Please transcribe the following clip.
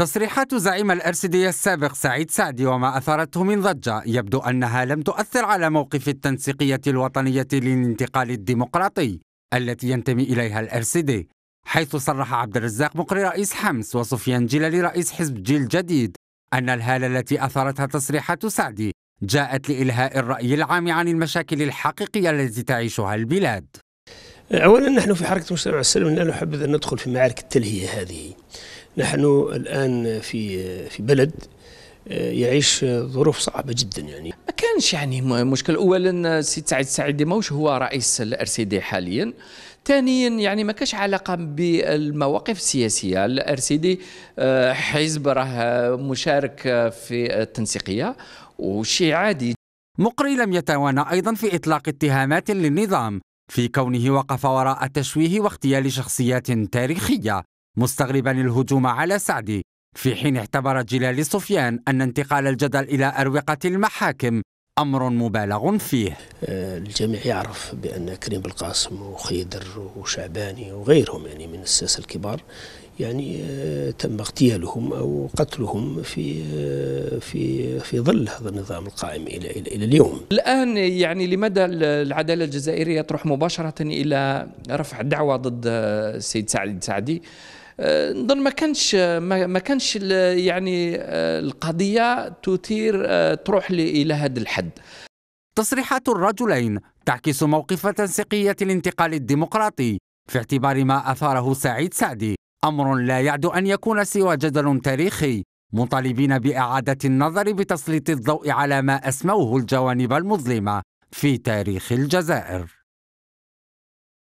تصريحات زعيم الأرسدية السابق سعيد سعدي وما أثارته من ضجة يبدو أنها لم تؤثر على موقف التنسيقية الوطنية للانتقال الديمقراطي التي ينتمي إليها الأرسدي حيث صرح عبد الرزاق مقري رئيس حمص وسفيان جلالي رئيس حزب جيل جديد أن الهالة التي أثارتها تصريحات سعدي جاءت لإلهاء الرأي العام عن المشاكل الحقيقية التي تعيشها البلاد اولا نحن في حركه المجتمع السلمي لا نحبذ ان ندخل في معارك التلهيه هذه نحن الان في في بلد آه، يعيش ظروف صعبه جدا يعني ما كانش يعني مشكل اولا السيد سعيد السعيدي ماهوش هو رئيس الار سي دي حاليا ثانيا يعني ما كاش علاقه بالمواقف السياسيه الار سي دي آه، حزب راه مشارك في التنسيقيه وشيء عادي مقري لم يتوانى ايضا في اطلاق اتهامات للنظام في كونه وقف وراء تشويه واغتيال شخصيات تاريخية مستغربا الهجوم على سعدي في حين اعتبر جلال سفيان أن انتقال الجدل إلى أروقة المحاكم أمر مبالغ فيه آه، الجميع يعرف بأن كريم بالقاسم وخيدر وشعباني وغيرهم يعني من الساسة الكبار يعني آه، تم اغتيالهم أو قتلهم في آه، في في ظل هذا النظام القائم إلى إلى, إلى اليوم. الآن يعني لماذا العدالة الجزائرية تروح مباشرة إلى رفع دعوة ضد السيد سعد سعدي آه، نظن ما كانش ما كانش يعني آه، القضيه تثير آه، تروح الى هذا الحد تصريحات الرجلين تعكس موقف تنسيقيه الانتقال الديمقراطي في اعتبار ما اثاره سعيد سعدي امر لا يعد ان يكون سوى جدل تاريخي مطالبين باعاده النظر بتسليط الضوء على ما اسموه الجوانب المظلمه في تاريخ الجزائر